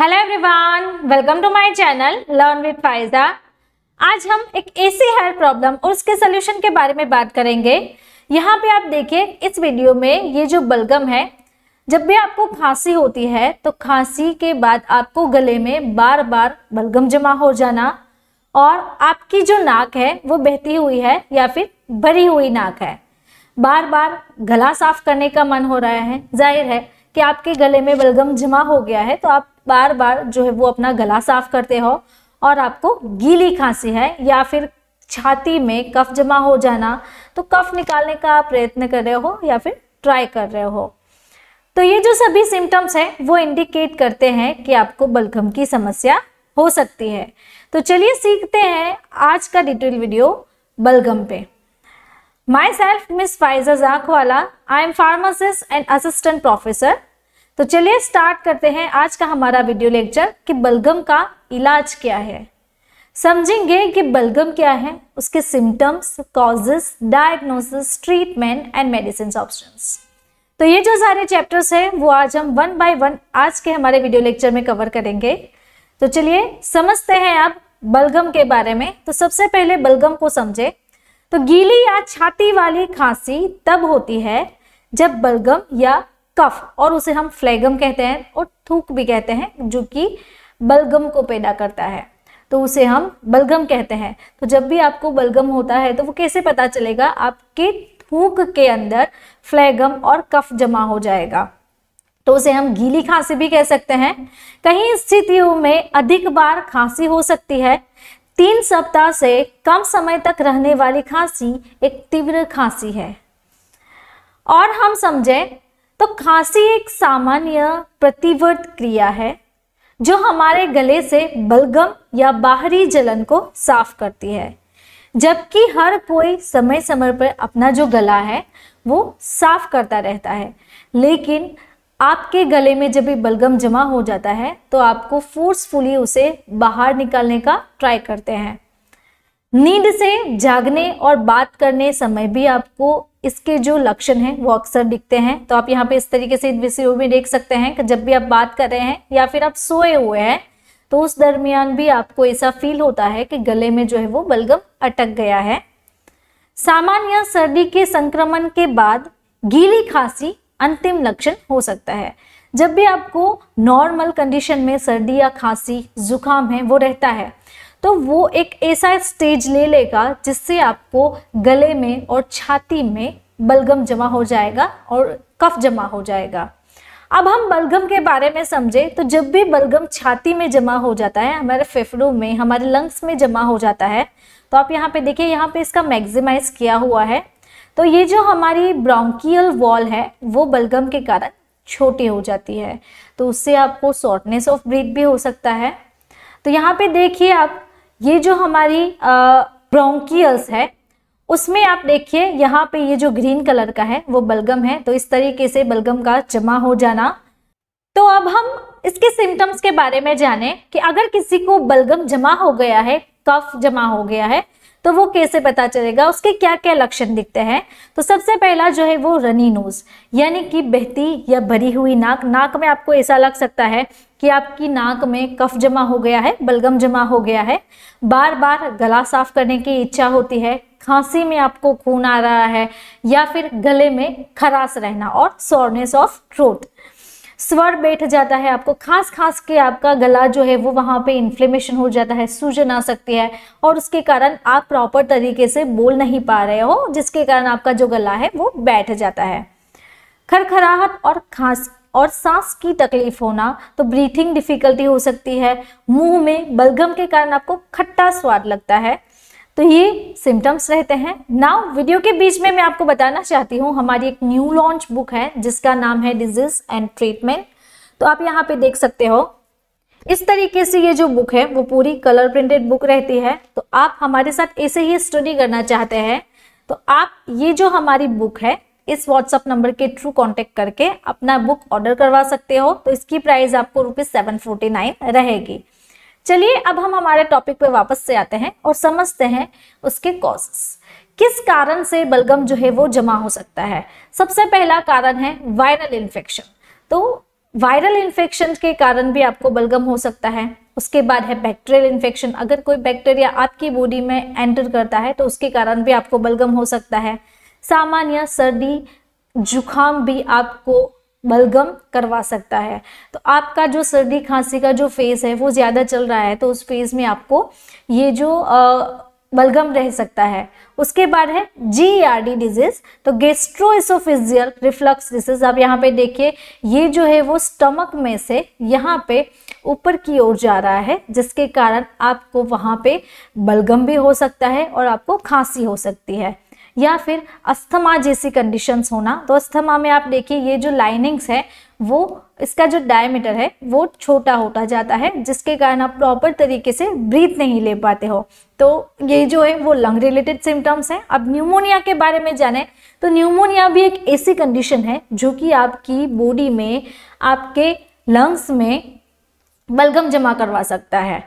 hello everyone welcome to my channel learn with Faiza आज हम एक ऐसी हेयर प्रॉब्लम और उसके सोल्यूशन के बारे में बात करेंगे यहाँ पे आप देखिए इस वीडियो में ये जो बलगम है जब भी आपको खांसी होती है तो खांसी के बाद आपको गले में बार बार बलगम जमा हो जाना और आपकी जो नाक है वो बहती हुई है या फिर भरी हुई नाक है बार बार गला साफ करने का मन हो रहा है जाहिर है कि आपके गले में बलगम जमा हो गया है तो आप बार बार जो है वो अपना गला साफ करते हो और आपको गीली खांसी है या फिर छाती में कफ जमा हो जाना तो कफ निकालने का प्रयत्न कर रहे हो या फिर ट्राई कर रहे हो तो ये जो सभी सिम्टम्स हैं वो इंडिकेट करते हैं कि आपको बलगम की समस्या हो सकती है तो चलिए सीखते हैं आज का डिटेल वीडियो बलगम पे myself miss Faiza Jakhwala I am pharmacist and assistant professor तो चलिए स्टार्ट करते हैं आज का हमारा वीडियो लेक्चर कि बलगम का इलाज क्या है समझेंगे कि बलगम क्या है उसके symptoms causes diagnosis treatment and medicine options तो ये जो सारे चैप्टर्स हैं वो आज हम वन बाय वन आज के हमारे वीडियो लेक्चर में कवर करेंगे तो चलिए समझते हैं आप बलगम के बारे में तो सबसे पहले बलगम को समझे तो गीली या छाती वाली खांसी तब होती है जब बलगम या कफ और उसे हम फ्लैगम कहते हैं और थूक भी कहते हैं जो कि बलगम को पैदा करता है तो उसे हम बलगम कहते हैं तो जब भी आपको बलगम होता है तो वो कैसे पता चलेगा आपके थूक के अंदर फ्लैगम और कफ जमा हो जाएगा तो उसे हम गीली खांसी भी कह सकते हैं कहीं स्थितियों में अधिक बार खांसी हो सकती है तीन सप्ताह से कम समय तक रहने वाली खांसी एक तीव्र खांसी है और हम समझें तो खांसी एक सामान्य प्रतिवर्त क्रिया है जो हमारे गले से बलगम या बाहरी जलन को साफ करती है जबकि हर कोई समय समय पर अपना जो गला है वो साफ करता रहता है लेकिन आपके गले में जब भी बलगम जमा हो जाता है तो आपको फोर्सफुली उसे बाहर निकालने का ट्राई करते हैं नींद से जागने और बात करने समय भी आपको इसके जो लक्षण हैं वो अक्सर दिखते हैं तो आप यहाँ पे इस तरीके से विषयों में देख सकते हैं कि जब भी आप बात कर रहे हैं या फिर आप सोए हुए हैं तो उस दरमियान भी आपको ऐसा फील होता है कि गले में जो है वो बलगम अटक गया है सामान्य सर्दी के संक्रमण के बाद गीली खांसी अंतिम लक्षण हो सकता है जब भी आपको नॉर्मल कंडीशन में सर्दी या खांसी जुकाम है वो रहता है तो वो एक ऐसा स्टेज ले लेगा जिससे आपको गले में और छाती में बलगम जमा हो जाएगा और कफ जमा हो जाएगा अब हम बलगम के बारे में समझे तो जब भी बलगम छाती में जमा हो जाता है हमारे फेफड़ों में हमारे लंग्स में जमा हो जाता है तो आप यहाँ पे देखिए यहाँ पे इसका मैक्सिमाइज किया हुआ है तो ये जो हमारी ब्रोंकियल वॉल है वो बलगम के कारण छोटी हो जाती है तो उससे आपको शॉर्टनेस ऑफ ब्रीथ भी हो सकता है तो यहाँ पे देखिए आप ये जो हमारी ब्रोंकियल्स है उसमें आप देखिए यहाँ पे ये जो ग्रीन कलर का है वो बलगम है तो इस तरीके से बलगम का जमा हो जाना तो अब हम इसके सिम्टम्स के बारे में जाने कि अगर किसी को बलगम जमा हो गया है कफ जमा हो गया है तो वो कैसे पता चलेगा उसके क्या क्या लक्षण दिखते हैं तो सबसे पहला जो है वो रनी नोज यानी कि बहती या भरी हुई नाक नाक में आपको ऐसा लग सकता है कि आपकी नाक में कफ जमा हो गया है बलगम जमा हो गया है बार बार गला साफ करने की इच्छा होती है खांसी में आपको खून आ रहा है या फिर गले में खरास रहना और सोरनेस ऑफ थ्रोट स्वर बैठ जाता है आपको खास खास के आपका गला जो है वो वहां पे इन्फ्लेमेशन हो जाता है सूजन आ सकती है और उसके कारण आप प्रॉपर तरीके से बोल नहीं पा रहे हो जिसके कारण आपका जो गला है वो बैठ जाता है खरखराहट और खांस और सांस की तकलीफ होना तो ब्रीथिंग डिफिकल्टी हो सकती है मुंह में बलगम के कारण आपको खट्टा स्वाद लगता है तो ये सिम्टम्स रहते हैं नाउ वीडियो के बीच में मैं आपको बताना चाहती हूँ हमारी एक न्यू लॉन्च बुक है जिसका नाम है डिजीज एंड ट्रीटमेंट तो आप यहाँ पे देख सकते हो इस तरीके से ये जो बुक है वो पूरी कलर प्रिंटेड बुक रहती है तो आप हमारे साथ ऐसे ही स्टडी करना चाहते हैं तो आप ये जो हमारी बुक है इस व्हाट्सअप नंबर के थ्रू कॉन्टेक्ट करके अपना बुक ऑर्डर करवा सकते हो तो इसकी प्राइस आपको रुपीज सेवन फोर्टी नाइन रहेगी चलिए अब हम हमारे टॉपिक पे वापस से आते हैं और समझते हैं उसके कॉजेस किस कारण से बलगम जो है वो जमा हो सकता है सबसे पहला कारण है वायरल इन्फेक्शन तो वायरल इन्फेक्शन के कारण भी आपको बलगम हो सकता है उसके बाद है बैक्टीरियल इन्फेक्शन अगर कोई बैक्टीरिया आपकी बॉडी में एंटर करता है तो उसके कारण भी आपको बलगम हो सकता है सामान्य सर्दी जुखाम भी आपको बलगम करवा सकता है तो आपका जो सर्दी खांसी का जो फेज है वो ज़्यादा चल रहा है तो उस फेज में आपको ये जो आ, बलगम रह सकता है उसके बाद है जी आर डी डिजीज तो गेस्ट्रोइसोफिजियल रिफ्लक्स डिजीज आप यहाँ पे देखिए ये जो है वो स्टमक में से यहाँ पे ऊपर की ओर जा रहा है जिसके कारण आपको वहाँ पे बलगम भी हो सकता है और आपको खांसी हो सकती है या फिर अस्थमा जैसी कंडीशंस होना तो अस्थमा में आप देखिए ये जो लाइनिंग्स है वो इसका जो डायमीटर है वो छोटा होता जाता है जिसके कारण आप प्रॉपर तरीके से ब्रीथ नहीं ले पाते हो तो ये जो है वो लंग रिलेटेड सिम्टम्स हैं अब न्यूमोनिया के बारे में जाने तो न्यूमोनिया भी एक ऐसी कंडीशन है जो कि आपकी बॉडी में आपके लंग्स में बलगम जमा करवा सकता है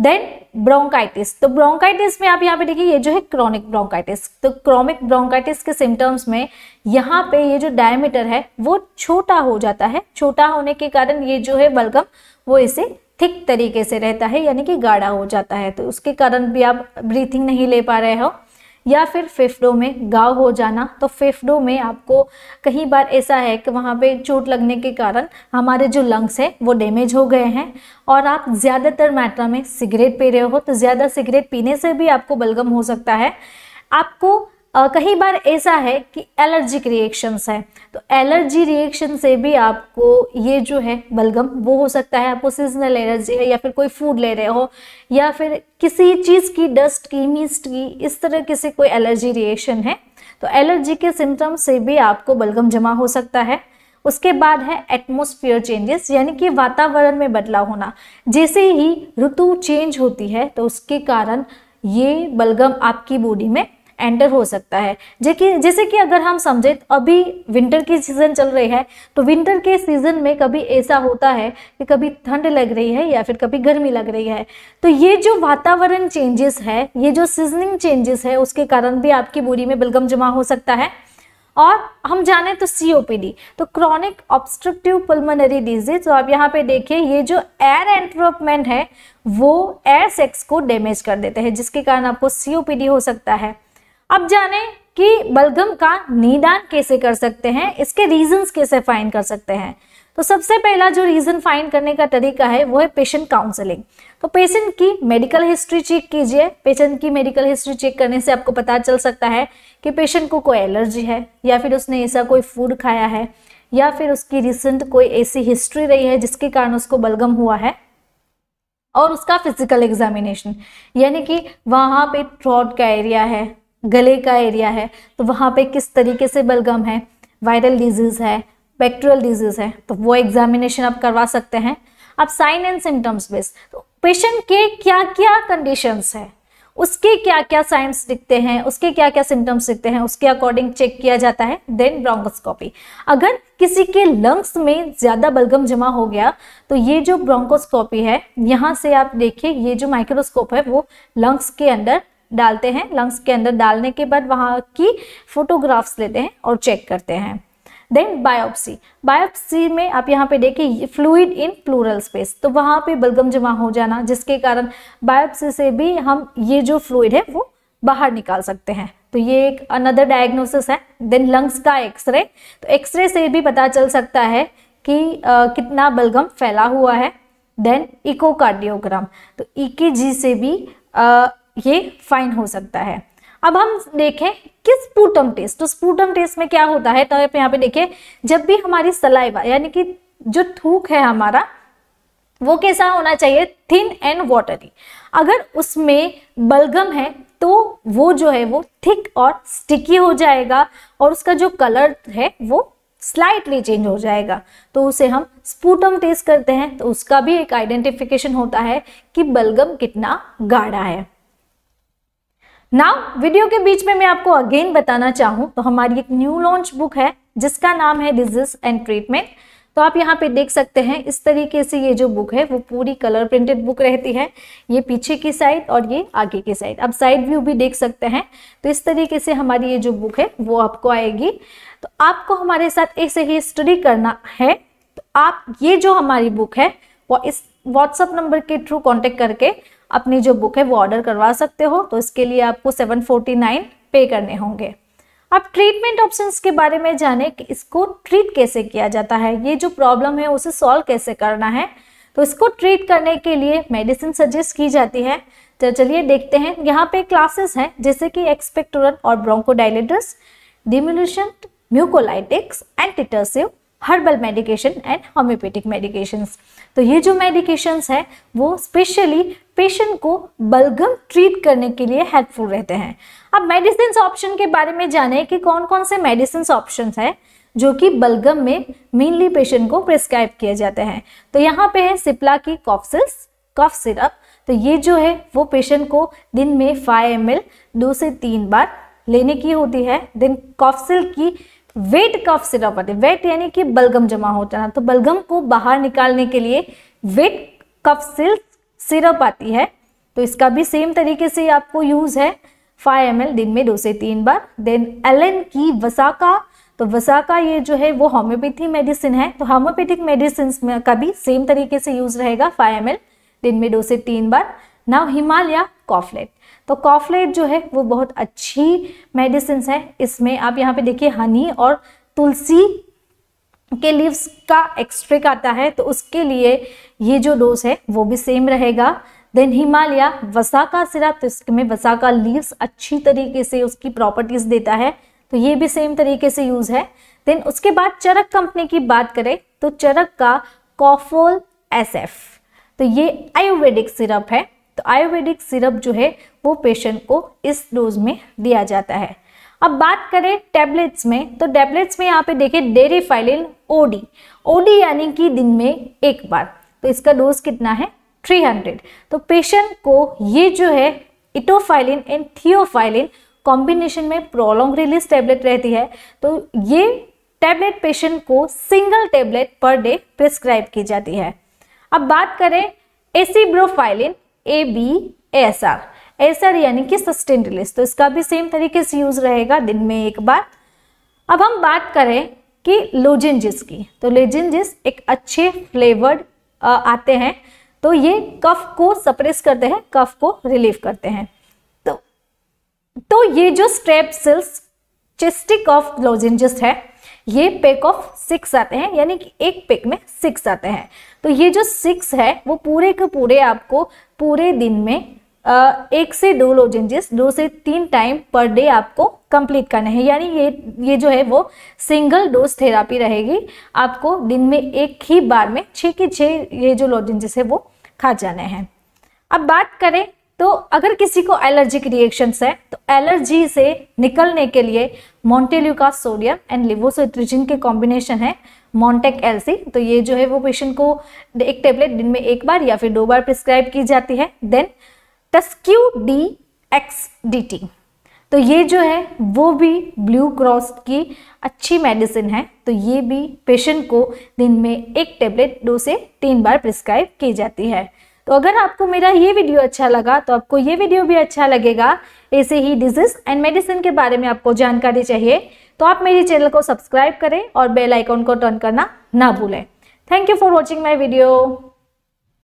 देन ब्रोंकाइटिस तो ब्रोंकाइटिस में आप यहाँ पे देखिए ये जो है क्रॉनिक ब्रोंकाइटिस तो क्रॉनिक ब्रोंकाइटिस के सिम्टम्स में यहाँ पे ये जो डायमीटर है वो छोटा हो जाता है छोटा होने के कारण ये जो है बलगम वो इसे थिक तरीके से रहता है यानी कि गाढ़ा हो जाता है तो उसके कारण भी आप ब्रीथिंग नहीं ले पा रहे हो या फिर फेफड़ों में गाव हो जाना तो फेफड़ों में आपको कई बार ऐसा है कि वहाँ पे चोट लगने के कारण हमारे जो लंग्स हैं वो डैमेज हो गए हैं और आप ज़्यादातर मात्रा में सिगरेट पी रहे हो तो ज़्यादा सिगरेट पीने से भी आपको बलगम हो सकता है आपको कई बार ऐसा है कि एलर्जिक रिएक्शंस है तो एलर्जी रिएक्शन से भी आपको ये जो है बलगम वो हो सकता है आपको सीजनल एलर्जी है या फिर कोई फूड ले रहे हो या फिर किसी चीज़ की डस्ट की मिस्ट की इस तरह की से कोई एलर्जी रिएक्शन है तो एलर्जी के सिम्टम्स से भी आपको बलगम जमा हो सकता है उसके बाद है एटमोस्फियर चेंजेस यानी कि वातावरण में बदलाव होना जैसे ही ऋतु चेंज होती है तो उसके कारण ये बलगम आपकी बॉडी में एंटर हो सकता है जबकि जैसे कि अगर हम समझे तो अभी विंटर की सीज़न चल रही है तो विंटर के सीज़न में कभी ऐसा होता है कि कभी ठंड लग रही है या फिर कभी गर्मी लग रही है तो ये जो वातावरण चेंजेस है ये जो सीजनिंग चेंजेस है उसके कारण भी आपकी बोरी में बलगम जमा हो सकता है और हम जाने तो सीओपीडी तो क्रॉनिक ऑब्स्ट्रक्टिव पल्मोनरी डिजीज तो आप यहाँ पे देखिए ये जो एयर एंट्रोपमेंट है वो एयर सेक्स को डैमेज कर देते हैं जिसके कारण आपको सीओपीडी हो सकता है अब जाने कि बलगम का निदान कैसे कर सकते हैं इसके रीजंस कैसे फाइंड कर सकते हैं तो सबसे पहला जो रीज़न फाइंड करने का तरीका है वो है पेशेंट काउंसलिंग तो पेशेंट की मेडिकल हिस्ट्री चेक कीजिए पेशेंट की मेडिकल हिस्ट्री चेक करने से आपको पता चल सकता है कि पेशेंट को कोई एलर्जी है या फिर उसने ऐसा कोई फूड खाया है या फिर उसकी रिसेंट कोई ऐसी हिस्ट्री रही है जिसके कारण उसको बलगम हुआ है और उसका फिजिकल एग्जामिनेशन यानी कि वहाँ पे थ्रॉट का एरिया है गले का एरिया है तो वहाँ पे किस तरीके से बलगम है वायरल डिजीज़ है बैक्टीरियल डिजीज़ है तो वो एग्जामिनेशन आप करवा सकते हैं अब साइन एंड सिम्टम्स बेस तो पेशेंट के क्या क्या कंडीशंस है उसके क्या क्या साइंस दिखते हैं उसके क्या क्या सिम्टम्स दिखते हैं उसके अकॉर्डिंग चेक किया जाता है देन ब्रोंकोस्कोपी अगर किसी के लंग्स में ज़्यादा बलगम जमा हो गया तो ये जो ब्रोंकोस्कोपी है यहाँ से आप देखिए ये जो माइक्रोस्कोप है वो लंग्स के अंदर डालते हैं लंग्स के अंदर डालने के बाद वहाँ की फोटोग्राफ्स लेते हैं और चेक करते हैं देन बायोप्सी बायोप्सी में आप यहाँ पे देखिए फ्लूड इन प्लूरल स्पेस तो वहाँ पे बलगम जमा हो जाना जिसके कारण बायोप्सी से भी हम ये जो फ्लूड है वो बाहर निकाल सकते हैं तो ये एक अनदर डायग्नोसिस है देन लंग्स का एक्सरे तो एक्सरे से भी पता चल सकता है कि आ, कितना बलगम फैला हुआ है देन इकोकार्डियोग्राम तो ई e से भी ये फाइन हो सकता है अब हम देखें कि स्पूटम टेस्ट तो स्पूटम टेस्ट में क्या होता है तो आप यहाँ पे देखें जब भी हमारी सलाइवा यानी कि जो थूक है हमारा वो कैसा होना चाहिए थिन एंड वाटरी अगर उसमें बलगम है तो वो जो है वो थिक और स्टिकी हो जाएगा और उसका जो कलर है वो स्लाइटली चेंज हो जाएगा तो उसे हम स्पूटम टेस्ट करते हैं तो उसका भी एक आइडेंटिफिकेशन होता है कि बलगम कितना गाढ़ा है ना वीडियो के बीच में मैं आपको अगेन बताना चाहूँ तो हमारी एक न्यू लॉन्च बुक है जिसका नाम है डिजीज एंड ट्रीटमेंट तो आप यहाँ पे देख सकते हैं इस तरीके से ये जो बुक है वो पूरी कलर प्रिंटेड बुक रहती है ये पीछे की साइड और ये आगे की साइड आप साइड व्यू भी देख सकते हैं तो इस तरीके से हमारी ये जो बुक है वो आपको आएगी तो आपको हमारे साथ ऐसे ही स्टडी करना है तो आप ये जो हमारी बुक है वो इस व्हाट्सअप नंबर के थ्रू कॉन्टेक्ट करके अपनी जो बुक है वो ऑर्डर करवा सकते हो तो इसके लिए आपको 749 पे करने होंगे अब ट्रीटमेंट ऑप्शंस के बारे में जाने कि इसको ट्रीट कैसे किया जाता है ये जो प्रॉब्लम है उसे सॉल्व कैसे करना है तो इसको ट्रीट करने के लिए मेडिसिन सजेस्ट की जाती है तो चलिए देखते हैं यहाँ पे क्लासेस हैं जैसे कि एक्सपेक्टोरन और ब्रोंकोडाइलेटर्स डिमिनुशन म्यूकोलाइटिक्स एंड टिटर्सिव herbal medication and homeopathic medications तो ये जो मेडिकेशंस हैं वो स्पेशली पेशेंट को बलगम ट्रीट करने के लिए हेल्पफुल रहते हैं अब मेडिसिन ऑप्शन के बारे में जाने कि कौन कौन से मेडिसिन ऑप्शन हैं जो कि बलगम में मेनली पेशेंट को प्रिस्क्राइब किए जाते हैं तो यहाँ पे है सिप्ला की कॉफ्सिल्स कॉफ सिरप तो ये जो है वो पेशेंट को दिन में फाइव एम दो से तीन बार लेने की होती है देन कॉफसिल की वेट कफ सिरप आते वेट यानी कि बलगम जमा हो जाना तो बलगम को बाहर निकालने के लिए वेट कफ सिल्क सिरप आती है तो इसका भी सेम तरीके से आपको यूज़ है 5 ml दिन में दो से तीन बार देन एलन की वसा का तो वसा का ये जो है वो होम्योपैथी मेडिसिन है तो होम्योपैथिक मेडिसिन का भी सेम तरीके से यूज़ रहेगा 5 ml दिन में दो से तीन बार नाव हिमालय कॉफलेट तो कॉफलेट जो है वो बहुत अच्छी मेडिसिन है इसमें आप यहाँ पे देखिए हनी और तुलसी के लीव्स का एक्सट्रिक आता है तो उसके लिए ये जो डोज है वो भी सेम रहेगा देन हिमालय वसा का सिरप तो इसमें वसा का लीव्स अच्छी तरीके से उसकी प्रॉपर्टीज देता है तो ये भी सेम तरीके से यूज है देन उसके बाद चरक कंपनी की बात करें तो चरक का कॉफोल एस तो ये आयुर्वेदिक सिरप है तो आयुर्वेदिक सिरप जो है वो पेशेंट को इस डोज में दिया जाता है अब बात करें टैबलेट्स में तो टैबलेट्स में यहाँ पे देखें डेरी फाइलिन ओडी ओडी यानी कि दिन में एक बार तो इसका डोज कितना है 300 तो पेशेंट को ये जो है इटोफाइलिन एंड थियोफाइलिन कॉम्बिनेशन में प्रोलॉन्ग रिलीज टैबलेट रहती है तो ये टैबलेट पेशेंट को single tablet per day prescribe की जाती है अब बात करें acebrophylline A B S R S R यानी कि सस्टेन रिलीज तो इसका भी सेम तरीके से यूज रहेगा दिन में एक बार अब हम बात करें कि लोजेंजिस की तो लेजेंजिस एक अच्छे फ्लेवर्ड आते हैं तो ये कफ को सप्रेस करते हैं कफ को रिलीव करते हैं तो तो ये जो स्ट्रेप सिल्स चेस्टिक ऑफ लोजेंजिस है ये पेक ऑफ सिक्स आते हैं यानी कि एक पेक में सिक्स आते हैं तो ये जो सिक्स है वो पूरे के पूरे आपको पूरे दिन में एक से दो लोजेंजेस दो से तीन टाइम पर डे आपको कंप्लीट करना है यानी ये ये जो है वो सिंगल डोज थेरापी रहेगी आपको दिन में एक ही बार में छः के छः ये जो लोजेंजेस है वो खा जाने हैं अब बात करें तो अगर किसी को एलर्जिक रिएक्शंस है तो एलर्जी से निकलने के लिए मोन्टेल्यूका सोडियम एंड लिवोसोट्रिजिन के कॉम्बिनेशन है मोन्टेक एलसी तो ये जो है वो पेशेंट को एक टेबलेट दिन में एक बार या फिर दो बार प्रिस्क्राइब की जाती है देन टस्क्यू डी एक्स डी टी तो ये जो है वो भी ब्लू क्रॉस की अच्छी मेडिसिन है तो ये भी पेशेंट को दिन में एक टेबलेट दो से तीन बार प्रिस्क्राइब की जाती है तो अगर आपको मेरा ये वीडियो अच्छा लगा तो आपको ये वीडियो भी अच्छा लगेगा ऐसे ही डिजीज एंड मेडिसिन के बारे में आपको जानकारी चाहिए तो आप मेरे चैनल को सब्सक्राइब करें और बेल आइकॉन को टर्न करना ना भूलें thank you for watching my video